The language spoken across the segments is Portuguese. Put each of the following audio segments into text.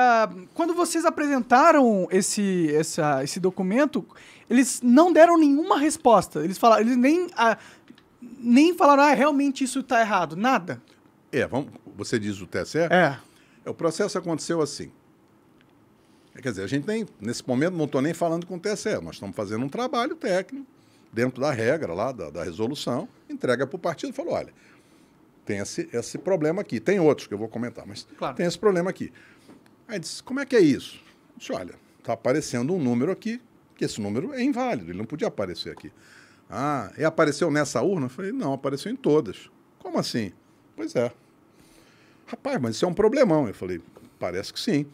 Ah, quando vocês apresentaram esse, essa, esse documento, eles não deram nenhuma resposta. Eles falaram, eles nem, uh, nem falaram, ah, realmente isso está errado, nada. É, vamos, você diz o TSE? É. é. O processo aconteceu assim. É, quer dizer, a gente nem, nesse momento, não estou nem falando com o TSE, nós estamos fazendo um trabalho técnico, dentro da regra lá, da, da resolução, entrega para o partido e falou: olha, tem esse, esse problema aqui. Tem outros que eu vou comentar, mas claro. tem esse problema aqui. Aí disse, como é que é isso? disse, olha, está aparecendo um número aqui, que esse número é inválido, ele não podia aparecer aqui. Ah, e apareceu nessa urna? Eu falei, não, apareceu em todas. Como assim? Pois é. Rapaz, mas isso é um problemão. Eu falei, parece que sim.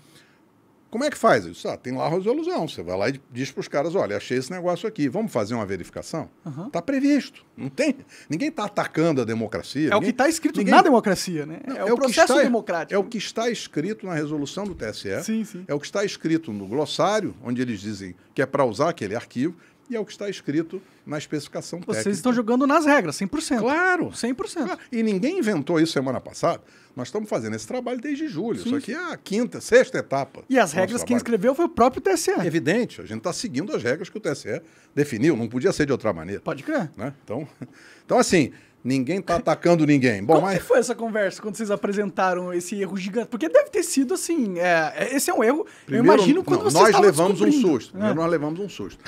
Como é que faz isso? Ah, tem lá a resolução. Você vai lá e diz para os caras: olha, achei esse negócio aqui, vamos fazer uma verificação? Está uhum. previsto. Não tem. Ninguém está atacando a democracia. É ninguém, o que está escrito ninguém... na democracia, né? Não, é, é, o, processo está, democrático. É o que está escrito na resolução do TSE. Sim, sim. É o que está escrito no glossário, onde eles dizem que é para usar aquele arquivo e é o que está escrito na especificação Vocês técnica. Vocês estão jogando nas regras, 100%. Claro. 100%. Claro. E ninguém inventou isso semana passada. Nós estamos fazendo esse trabalho desde julho. Sim. Isso aqui é a quinta, sexta etapa. E as regras quem escreveu foi o próprio TSE. É evidente, a gente está seguindo as regras que o TSE definiu. Não podia ser de outra maneira. Pode crer. Né? Então, então, assim, Ninguém tá atacando ninguém. Bom, Como mas... que foi essa conversa quando vocês apresentaram esse erro gigante? Porque deve ter sido assim. É, esse é um erro. Primeiro, eu imagino quando não, vocês Nós levamos um susto. é. nós levamos um susto.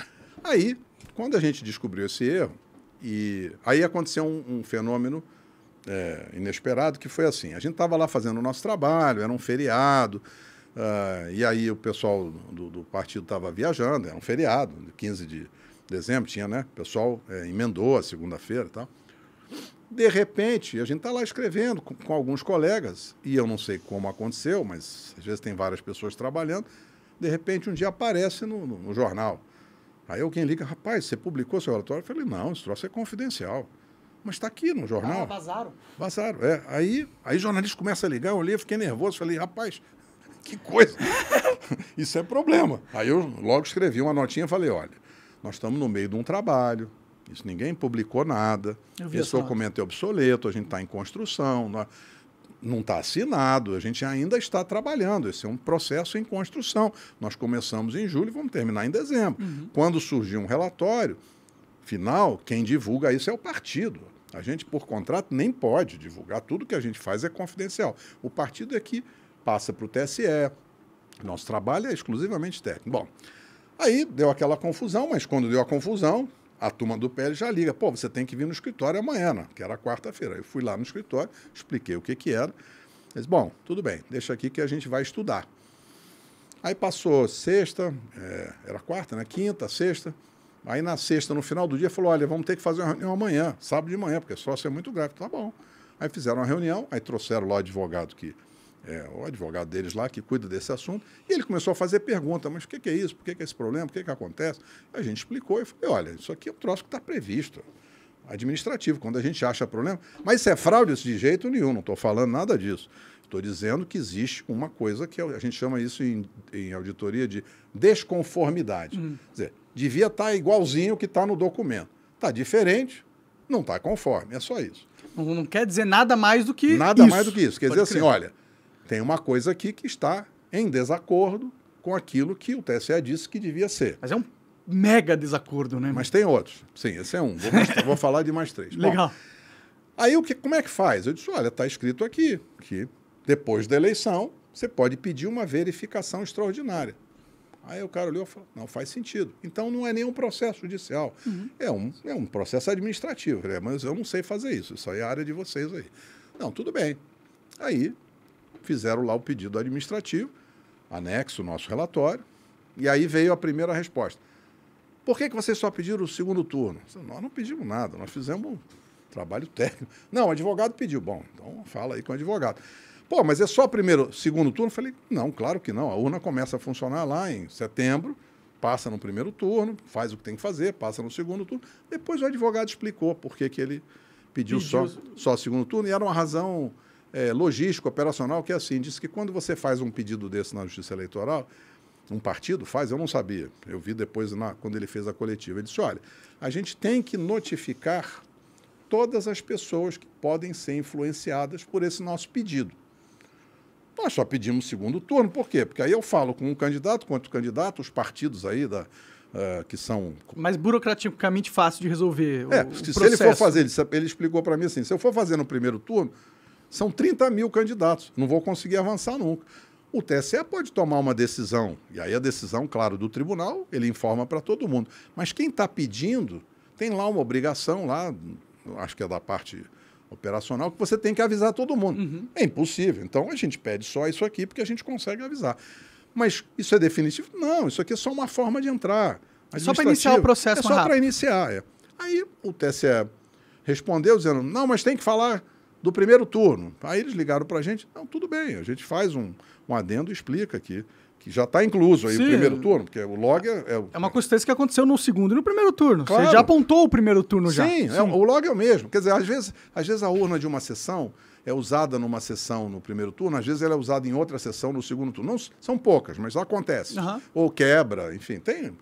Aí, quando a gente descobriu esse erro, e aí aconteceu um, um fenômeno é, inesperado que foi assim: a gente estava lá fazendo o nosso trabalho, era um feriado, uh, e aí o pessoal do, do partido estava viajando, era um feriado, 15 de dezembro, tinha, né? O pessoal é, emendou a segunda-feira e tal. De repente, a gente está lá escrevendo com, com, alguns colegas, e eu não sei como aconteceu, mas às vezes tem várias pessoas trabalhando. De repente, um dia aparece no, no, no jornal Aí alguém liga, rapaz, você publicou seu relatório? Eu falei, não, esse troço é confidencial. Mas está aqui no jornal. Ah, vazaram. Vazaram, é. Aí, aí jornalista começa a ligar, eu olhei, fiquei nervoso, falei, rapaz, que coisa. Isso é problema. Aí eu logo escrevi uma notinha e falei, olha, nós estamos no meio de um trabalho, isso ninguém publicou nada, esse documento é obsoleto, a gente está em construção, nós não está assinado, a gente ainda está trabalhando. Esse é um processo em construção. Nós começamos em julho e vamos terminar em dezembro. Uhum. Quando surgir um relatório final, quem divulga isso é o partido. A gente, por contrato, nem pode divulgar. Tudo que a gente faz é confidencial. O partido é que passa para o TSE. Nosso trabalho é exclusivamente técnico. Bom, aí deu aquela confusão, mas quando deu a confusão, a turma do PL já liga, pô, você tem que vir no escritório amanhã, né? que era quarta-feira. Eu fui lá no escritório, expliquei o que, que era. Eles, bom, tudo bem, deixa aqui que a gente vai estudar. Aí passou sexta, é, era quarta, né? Quinta, sexta. Aí na sexta, no final do dia, falou: olha, vamos ter que fazer uma reunião amanhã, sábado de manhã, porque sócio é muito grave. Tá bom. Aí fizeram uma reunião, aí trouxeram lá o advogado que é, o advogado deles lá, que cuida desse assunto, e ele começou a fazer pergunta, mas o que, que é isso? Por que, que é esse problema? o que, que acontece? A gente explicou e falei, olha, isso aqui é um troço que está previsto, administrativo, quando a gente acha problema. Mas isso é fraude de jeito nenhum, não estou falando nada disso. Estou dizendo que existe uma coisa que é a gente chama isso em, em auditoria de desconformidade. Uhum. Quer dizer, devia estar tá igualzinho o que está no documento. Está diferente, não está conforme, é só isso. Não, não, quer dizer nada mais do que nada isso. mais do que isso. Quer Pode dizer assim, crer. assim, olha, tem uma coisa aqui que está em desacordo com aquilo que o TSE disse que devia ser. Mas é um mega desacordo, né? Mas tem outros. Sim, esse é um. Vou, mostrar, vou falar de mais três. Legal. Bom, aí o que, como é que faz? Eu disse, olha, está escrito aqui que depois da eleição você pode pedir uma verificação extraordinária. Aí o cara olhou e falou, não faz sentido. Então não é nenhum processo judicial. Uhum. É, um, é um processo administrativo. É, mas eu não sei fazer isso. Isso aí é a área de vocês aí. Não, tudo bem. Aí fizeram lá o pedido administrativo, anexo o nosso relatório, e aí veio a primeira resposta. Por que, que vocês só pediram o segundo turno? Nós não pedimos nada, nós fizemos um trabalho técnico. Não, o advogado pediu. Bom, então fala aí com o advogado. Pô, mas é só primeiro, segundo turno? falei, não, claro que não. A urna começa a funcionar lá em setembro, passa no primeiro turno, faz o que tem que fazer, passa no segundo turno. Depois o advogado explicou por que, que ele pediu, pediu... Só, só segundo turno e era uma razão é, logístico, operacional, que é assim, diz que quando você faz um pedido desse na Justiça Eleitoral, um partido faz, eu não sabia. Eu vi depois, na, quando ele fez a coletiva, ele disse, olha, a gente tem que notificar todas as pessoas que podem ser influenciadas por esse nosso pedido. Nós só pedimos segundo turno, por quê? Porque aí eu falo com um candidato, com outro candidato, os partidos aí da, uh, que são... Mas burocraticamente fácil de resolver É, o, se, o se ele for fazer, ele explicou para mim assim, se eu for fazer no primeiro turno, são 30 mil candidatos. Não vou conseguir avançar nunca. O TSE pode tomar uma decisão. E aí a decisão, claro, do tribunal, ele informa para todo mundo. Mas quem está pedindo tem lá uma obrigação, lá, acho que é da parte operacional, que você tem que avisar todo mundo. Uhum. É impossível. Então a gente pede só isso aqui porque a gente consegue avisar. Mas isso é definitivo? Não, isso aqui é só uma forma de entrar. Só para iniciar o processo. É só para iniciar. É. Aí o TSE respondeu dizendo: não, mas tem que falar do primeiro turno. Aí eles ligaram para a gente, não, tudo bem, a gente faz um, um adendo e explica aqui que já está incluso aí Sim. o primeiro turno, porque o log é, é... é uma coincidência que aconteceu no segundo e no primeiro turno. Claro. Você já apontou o primeiro turno Sim, já. Sim, é, o log é o mesmo. Quer dizer, às vezes, às vezes a urna de uma sessão é usada numa sessão no primeiro turno, às vezes ela é usada em outra sessão no segundo turno. Não, são poucas, mas acontece. Uhum. Ou quebra, enfim, tem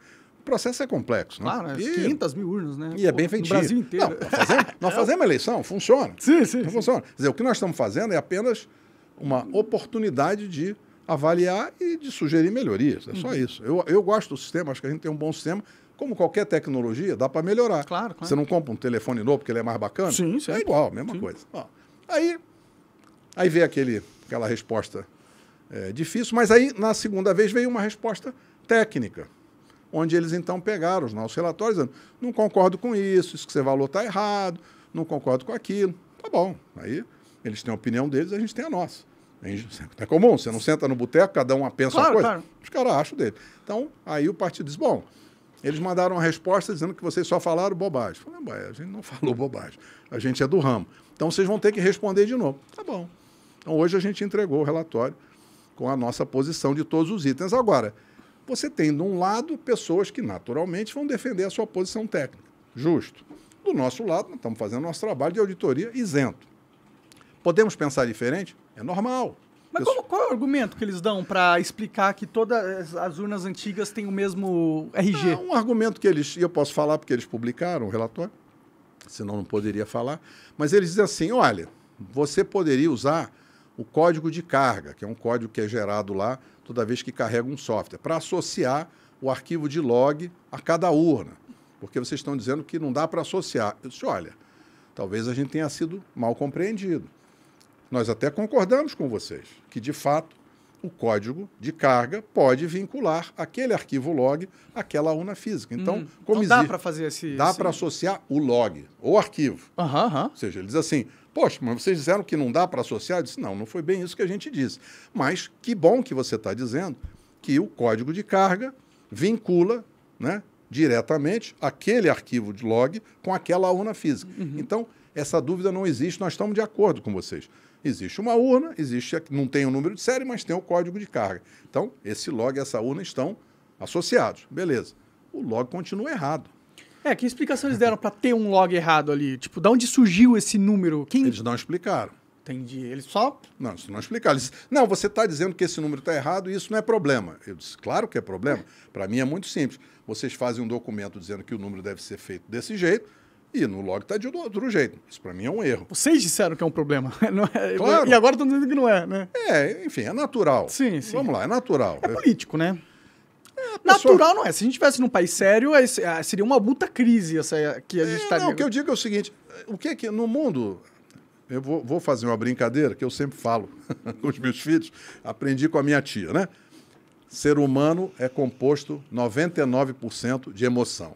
o processo é complexo, né? Claro, né? E... 500 mil urnas, né? E é bem feitinho. No Brasil inteiro. Não, nós fazemos, nós fazemos eleição, funciona. Sim, sim. Não sim. funciona. Quer dizer, o que nós estamos fazendo é apenas uma oportunidade de avaliar e de sugerir melhorias. É só uhum. isso. Eu, eu gosto do sistema, acho que a gente tem um bom sistema. Como qualquer tecnologia, dá para melhorar. Claro, claro. Você não compra um telefone novo porque ele é mais bacana? Sim, certo. É igual, mesma sim. coisa. Ó, aí, aí veio aquele, aquela resposta é, difícil, mas aí na segunda vez veio uma resposta técnica onde eles então pegaram os nossos relatórios, dizendo, não concordo com isso, isso que você valor está errado, não concordo com aquilo. Tá bom, aí eles têm a opinião deles, a gente tem a nossa. É comum, você não senta no boteco, cada um pensa claro, uma coisa. Claro. Os caras acham dele. Então, aí o partido diz: bom, eles mandaram uma resposta dizendo que vocês só falaram bobagem. Eu falei, a gente não falou bobagem, a gente é do ramo. Então vocês vão ter que responder de novo. Tá bom. Então hoje a gente entregou o relatório com a nossa posição de todos os itens. Agora, você tem, de um lado, pessoas que naturalmente vão defender a sua posição técnica. Justo. Do nosso lado, nós estamos fazendo nosso trabalho de auditoria isento. Podemos pensar diferente? É normal. Mas como, qual é o argumento que eles dão para explicar que todas as urnas antigas têm o mesmo RG? É um argumento que eles, e eu posso falar porque eles publicaram o relatório, senão não poderia falar, mas eles dizem assim: olha, você poderia usar o código de carga, que é um código que é gerado lá toda vez que carrega um software, para associar o arquivo de log a cada urna, porque vocês estão dizendo que não dá para associar. Eu disse, olha, talvez a gente tenha sido mal compreendido. Nós até concordamos com vocês que, de fato, o código de carga pode vincular aquele arquivo log àquela urna física. Hum. Então, hum, como então dá para fazer esse... Dá para associar o log, o arquivo. Ou seja, ele diz assim, Poxa, mas vocês disseram que não dá para associar? Eu disse, não, não foi bem isso que a gente disse. Mas que bom que você está dizendo que o código de carga vincula né, diretamente aquele arquivo de log com aquela urna física. Uhum. Então, essa dúvida não existe, nós estamos de acordo com vocês. Existe uma urna, existe, não tem o um número de série, mas tem o código de carga. Então, esse log e essa urna estão associados. Beleza. O log continua errado. É, que explicação eles deram para ter um log errado ali? Tipo, de onde surgiu esse número? Quem... Eles não explicaram. Entendi. Eles só. Não, eles não é explicaram. Eles, não, você está dizendo que esse número está errado e isso não é problema. Eu disse, claro que é problema. Para mim é muito simples. Vocês fazem um documento dizendo que o número deve ser feito desse jeito e no log está de outro jeito. Isso para mim é um erro. Vocês disseram que é um problema. Não é... Claro. E agora estão dizendo que não é, né? É, enfim, é natural. Sim, sim. Vamos lá, é natural. É político, né? É, Pessoa... Natural não é. Se a gente estivesse num país sério, ah, seria uma puta crise essa que a gente estaria. É, tá Não, o que eu digo é o seguinte: o que é que no mundo. Eu vou, vou fazer uma brincadeira que eu sempre falo com os meus filhos. Aprendi com a minha tia, né? Ser humano é composto 99% de emoção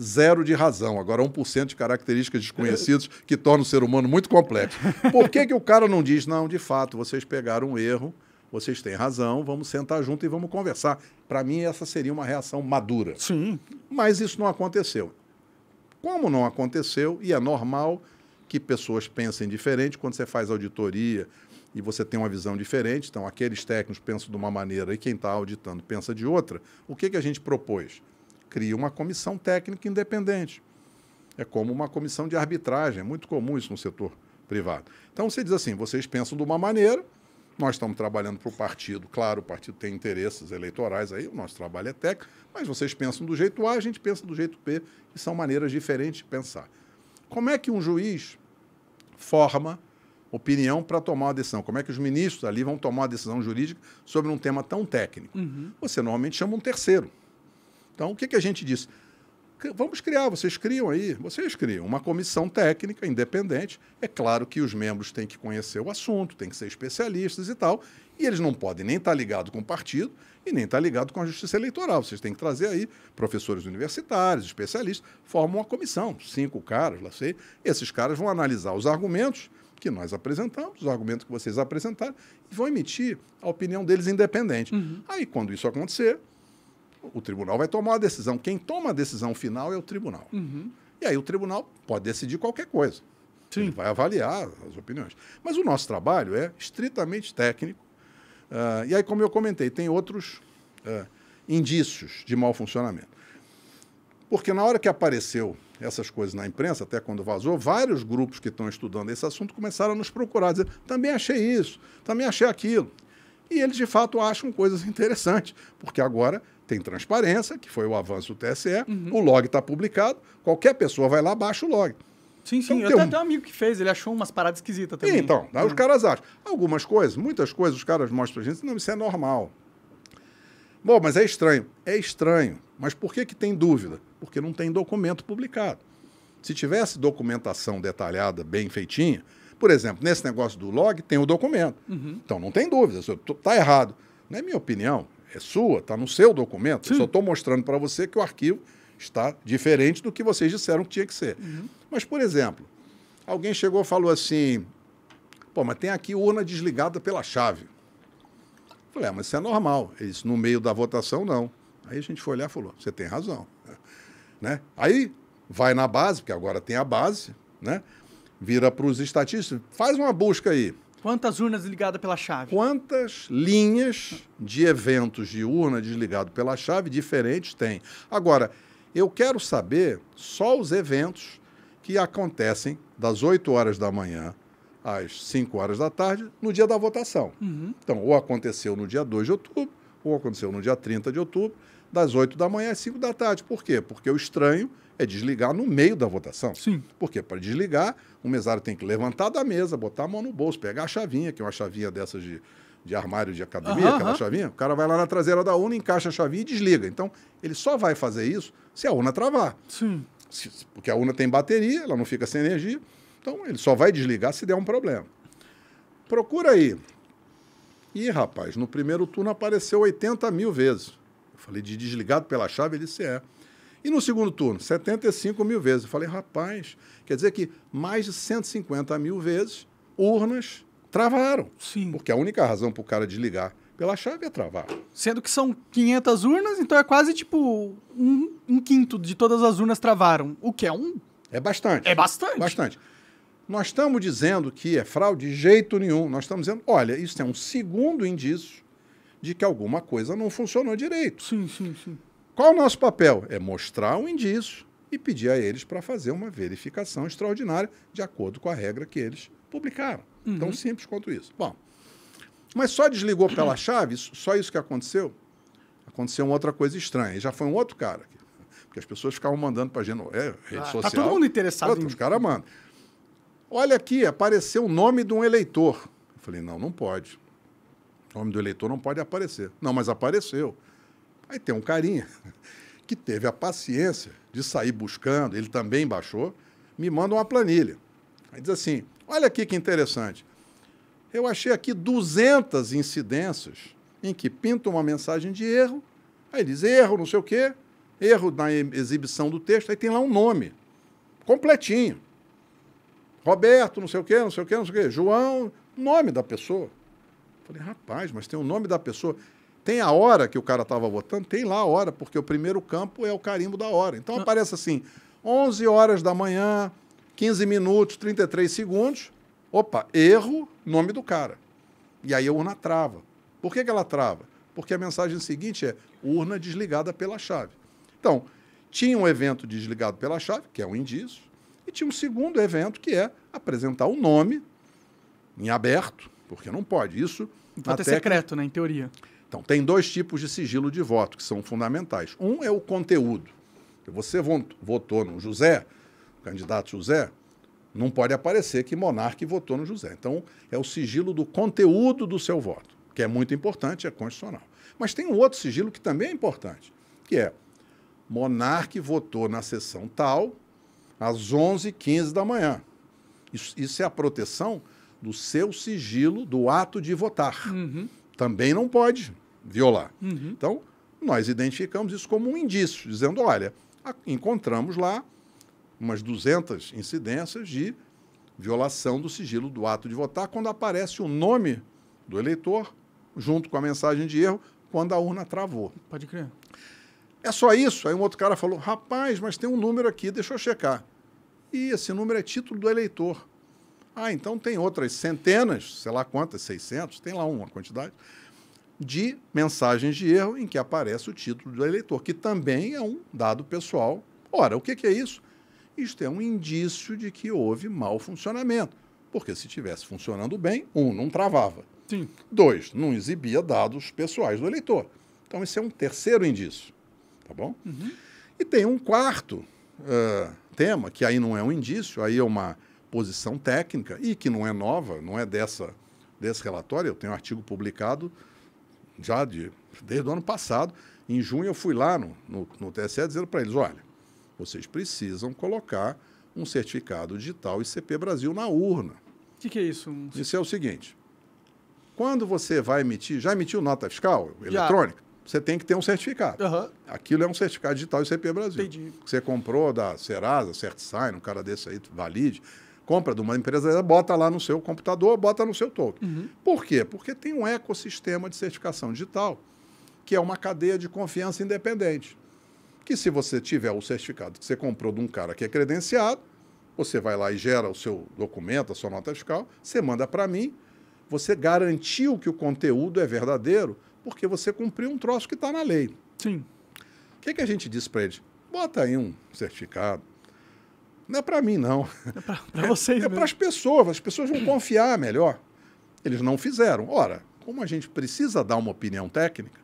zero de razão. Agora, 1% de características desconhecidas que torna o ser humano muito complexo. Por que, que o cara não diz, não, de fato, vocês pegaram um erro, vocês têm razão, vamos sentar junto e vamos conversar. Para mim, essa seria uma reação madura. Sim. Mas isso não aconteceu. Como não aconteceu, e é normal que pessoas pensem diferente quando você faz auditoria e você tem uma visão diferente, então aqueles técnicos pensam de uma maneira e quem está auditando pensa de outra, o que, que a gente propôs? Cria uma comissão técnica independente. É como uma comissão de arbitragem, é muito comum isso no setor privado. Então você diz assim: vocês pensam de uma maneira, nós estamos trabalhando para o partido, claro, o partido tem interesses eleitorais aí, o nosso trabalho é técnico, mas vocês pensam do jeito A, a gente pensa do jeito B, e são maneiras diferentes de pensar. Como é que um juiz forma opinião para tomar uma decisão? Como é que os ministros ali vão tomar uma decisão jurídica sobre um tema tão técnico? Uhum. Você normalmente chama um terceiro. Então, o que, que a gente disse? vamos criar, vocês criam aí, vocês criam uma comissão técnica independente. É claro que os membros têm que conhecer o assunto, têm que ser especialistas e tal, e eles não podem nem estar tá ligados com o partido e nem estar tá ligados com a justiça eleitoral. Vocês têm que trazer aí professores universitários, especialistas, formam uma comissão, cinco caras, lá sei. Esses caras vão analisar os argumentos que nós apresentamos, os argumentos que vocês apresentaram, e vão emitir a opinião deles independente. Uhum. Aí, quando isso acontecer, o tribunal vai tomar a decisão. Quem toma a decisão final é o tribunal. Uhum. E aí o tribunal pode decidir qualquer coisa. Sim. Ele vai avaliar as opiniões. Mas o nosso trabalho é estritamente técnico. Uh, e aí, como eu comentei, tem outros uh, indícios de mau funcionamento. Porque na hora que apareceu essas coisas na imprensa, até quando vazou, vários grupos que estão estudando esse assunto começaram a nos procurar, dizer, também achei isso, também achei aquilo. E eles, de fato, acham coisas interessantes, porque agora tem transparência, que foi o avanço do TSE, uhum. o log está publicado, qualquer pessoa vai lá, baixa o log. Sim, sim. Então, eu tenho até um... um amigo que fez, ele achou umas paradas esquisitas também. Então, aí os é. caras acham. Algumas coisas, muitas coisas, os caras mostram pra gente, não, isso é normal. Bom, mas é estranho. É estranho. Mas por que, que tem dúvida? Porque não tem documento publicado. Se tivesse documentação detalhada, bem feitinha, por exemplo, nesse negócio do log, tem o documento. Uhum. Então não tem dúvida, está errado. Na é minha opinião, é sua, está no seu documento. Sim. Eu só estou mostrando para você que o arquivo está diferente do que vocês disseram que tinha que ser. Uhum. Mas, por exemplo, alguém chegou e falou assim: pô, mas tem aqui urna desligada pela chave. Eu falei, é, mas isso é normal. Ele no meio da votação, não. Aí a gente foi olhar e falou: você tem razão. Né? Aí vai na base, porque agora tem a base, né? vira para os estatísticos, faz uma busca aí. Quantas urnas ligadas pela chave? Quantas linhas de eventos de urna desligado pela chave diferentes tem? Agora, eu quero saber só os eventos que acontecem das 8 horas da manhã às 5 horas da tarde no dia da votação. Uhum. Então, ou aconteceu no dia 2 de outubro, ou aconteceu no dia 30 de outubro, das 8 da manhã às 5 da tarde. Por quê? Porque eu estranho é desligar no meio da votação. Sim. Porque para desligar, o mesário tem que levantar da mesa, botar a mão no bolso, pegar a chavinha, que é uma chavinha dessas de, de armário de academia, uhum, aquela uhum. chavinha. O cara vai lá na traseira da urna, encaixa a chavinha e desliga. Então, ele só vai fazer isso se a urna travar. Sim. Se, porque a urna tem bateria, ela não fica sem energia. Então, ele só vai desligar se der um problema. Procura aí. E, rapaz, no primeiro turno apareceu 80 mil vezes. Eu falei de desligado pela chave, ele disse é. E no segundo turno, 75 mil vezes. Eu falei, rapaz, quer dizer que mais de 150 mil vezes urnas travaram. Sim. Porque a única razão para o cara desligar pela chave é travar. Sendo que são 500 urnas, então é quase tipo um, um quinto de todas as urnas travaram. O que é um. É bastante. É bastante. Bastante. Nós estamos dizendo que é fraude de jeito nenhum. Nós estamos dizendo, olha, isso é um segundo indício de que alguma coisa não funcionou direito. Sim, sim, sim. Qual o nosso papel? É mostrar um indício e pedir a eles para fazer uma verificação extraordinária de acordo com a regra que eles publicaram. Uhum. Tão simples quanto isso. Bom, mas só desligou pela chave, só isso que aconteceu? Aconteceu uma outra coisa estranha. E já foi um outro cara. Porque as pessoas ficavam mandando para a gente, é, rede ah, tá social. Está todo mundo interessado. Outro, em... Os caras mandam. Olha aqui, apareceu o nome de um eleitor. Eu falei, não, não pode. O nome do eleitor não pode aparecer. Não, mas apareceu. Aí tem um carinha que teve a paciência de sair buscando, ele também baixou, me manda uma planilha. Aí diz assim: olha aqui que interessante. Eu achei aqui 200 incidências em que pintam uma mensagem de erro, aí diz erro, não sei o quê, erro na exibição do texto, aí tem lá um nome, completinho. Roberto, não sei o quê, não sei o quê, não sei o quê, João, nome da pessoa. Falei, rapaz, mas tem o nome da pessoa. Tem a hora que o cara estava votando, tem lá a hora, porque o primeiro campo é o carimbo da hora. Então ah. aparece assim: 11 horas da manhã, 15 minutos, 33 segundos. Opa, erro, nome do cara. E aí a urna trava. Por que, que ela trava? Porque a mensagem seguinte é urna desligada pela chave. Então, tinha um evento desligado pela chave, que é um indício, e tinha um segundo evento, que é apresentar o um nome em aberto, porque não pode. Isso. Pode é secreto, né? Em teoria. Então, tem dois tipos de sigilo de voto que são fundamentais. Um é o conteúdo. Você votou no José, candidato José, não pode aparecer que monarca votou no José. Então, é o sigilo do conteúdo do seu voto, que é muito importante, é constitucional. Mas tem um outro sigilo que também é importante, que é monarca votou na sessão tal às 11h15 da manhã. Isso, isso, é a proteção do seu sigilo do ato de votar. Uhum também não pode violar. Uhum. Então, nós identificamos isso como um indício, dizendo: olha, encontramos lá umas 200 incidências de violação do sigilo do ato de votar quando aparece o nome do eleitor junto com a mensagem de erro quando a urna travou. Pode crer. É só isso? Aí um outro cara falou: rapaz, mas tem um número aqui, deixa eu checar. E esse número é título do eleitor. Ah, então tem outras centenas, sei lá quantas, 600, tem lá uma quantidade, de mensagens de erro em que aparece o título do eleitor, que também é um dado pessoal. Ora, o que é isso? Isto é um indício de que houve mau funcionamento. Porque se tivesse funcionando bem, um, não travava. Sim. Dois, não exibia dados pessoais do eleitor. Então, esse é um terceiro indício. Tá bom? Uhum. E tem um quarto uh, tema, que aí não é um indício, aí é uma posição técnica e que não é nova, não é dessa desse relatório. Eu tenho um artigo publicado já de, desde o ano passado. Em junho eu fui lá no, no, no TSE dizendo para eles, olha, vocês precisam colocar um certificado digital ICP Brasil na urna. O que, que, é isso? Um... Isso é o seguinte. Quando você vai emitir, já emitiu nota fiscal eletrônica? Já. Você tem que ter um certificado. Uhum. Aquilo é um certificado digital ICP Brasil. Entendi. Que você comprou da Serasa, CertSign, um cara desse aí, valide compra de uma empresa, bota lá no seu computador, bota no seu token. Uhum. Por quê? Porque tem um ecossistema de certificação digital, que é uma cadeia de confiança independente. Que se você tiver o certificado que você comprou de um cara que é credenciado, você vai lá e gera o seu documento, a sua nota fiscal, você manda para mim, você garantiu que o conteúdo é verdadeiro, porque você cumpriu um troço que está na lei. Sim. O que, que a gente diz para eles? Bota aí um certificado, não é para mim, não. É para vocês. É, é para as pessoas. As pessoas vão confiar melhor. Eles não fizeram. Ora, como a gente precisa dar uma opinião técnica,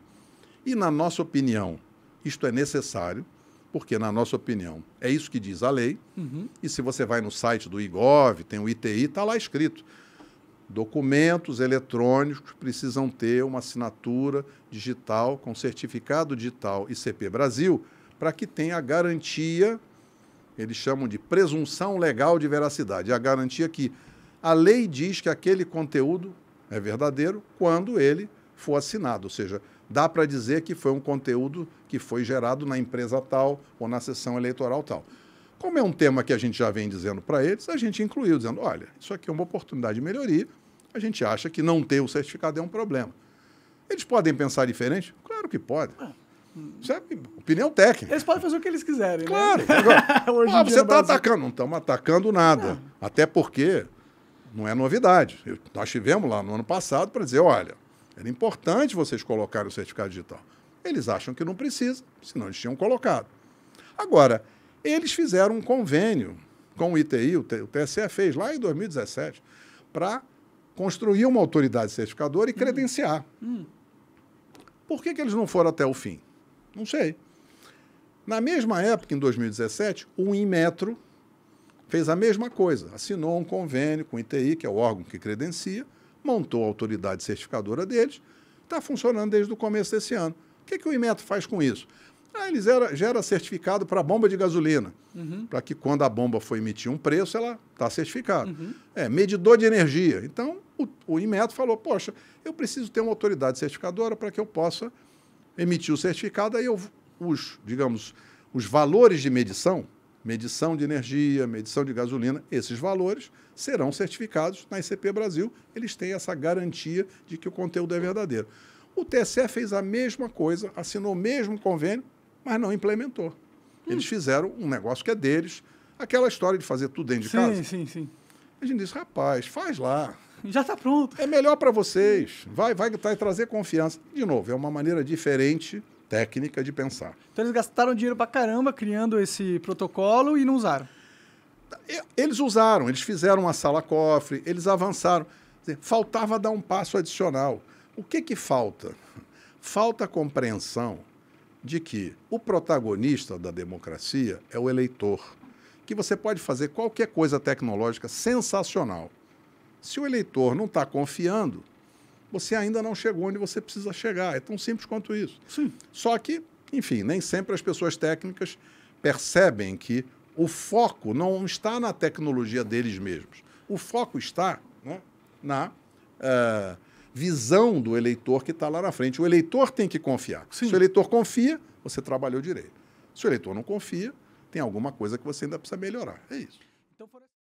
e na nossa opinião, isto é necessário, porque na nossa opinião é isso que diz a lei. Uhum. E se você vai no site do IGOV, tem o ITI, está lá escrito. Documentos eletrônicos precisam ter uma assinatura digital com certificado digital ICP Brasil para que tenha a garantia eles chamam de presunção legal de veracidade, a garantia é que a lei diz que aquele conteúdo é verdadeiro quando ele for assinado, ou seja, dá para dizer que foi um conteúdo que foi gerado na empresa tal ou na sessão eleitoral tal. Como é um tema que a gente já vem dizendo para eles, a gente incluiu, dizendo: olha, isso aqui é uma oportunidade de melhoria, a gente acha que não ter o certificado é um problema. Eles podem pensar diferente? Claro que podem. Isso é opinião técnica. Eles podem fazer o que eles quiserem, né? claro. né? ah, você está atacando. Não estamos atacando nada. Até porque não é novidade. Eu, nós tivemos lá no ano passado para dizer, olha, era importante vocês colocarem o certificado digital. Eles acham que não precisa, senão eles tinham colocado. Agora, eles fizeram um convênio com o ITI, o TSE fez lá em 2017, para construir uma autoridade certificadora e hum. credenciar. Hum. Por que, que eles não foram até o fim? Não sei. Na mesma época, em 2017, o Inmetro fez a mesma coisa. Assinou um convênio com o ITI, que é o órgão que credencia, montou a autoridade certificadora deles, está funcionando desde o começo desse ano. O que, é que o Inmetro faz com isso? Ah, eles era, gera certificado para bomba de gasolina, uhum. para que quando a bomba for emitir um preço, ela está certificada. Uhum. É, medidor de energia. Então, o, o Inmetro falou, poxa, eu preciso ter uma autoridade certificadora para que eu possa emitiu o certificado, aí eu, os, digamos, os valores de medição, medição de energia, medição de gasolina, esses valores serão certificados na ICP Brasil. Eles têm essa garantia de que o conteúdo é verdadeiro. O TSE fez a mesma coisa, assinou o mesmo convênio, mas não implementou. Hum. Eles fizeram um negócio que é deles, aquela história de fazer tudo dentro de sim, casa. Sim, sim, sim. A gente diz, rapaz, faz lá. já está pronto. É melhor para vocês. Vai, vai tá, trazer confiança. De novo, é uma maneira diferente, técnica de pensar. Então eles gastaram dinheiro para caramba criando esse protocolo e não usaram. Eles usaram, eles fizeram uma sala cofre, eles avançaram. Faltava dar um passo adicional. O que que falta? Falta a compreensão de que o protagonista da democracia é o eleitor, que você pode fazer qualquer coisa tecnológica sensacional se o eleitor não está confiando, você ainda não chegou onde você precisa chegar. É tão simples quanto isso. Sim. Só que, enfim, nem sempre as pessoas técnicas percebem que o foco não está na tecnologia deles mesmos. O foco está né, na uh, visão do eleitor que está lá na frente. O eleitor tem que confiar. Sim. Se o eleitor confia, você trabalhou direito. Se o eleitor não confia, tem alguma coisa que você ainda precisa melhorar. É isso. Então, por...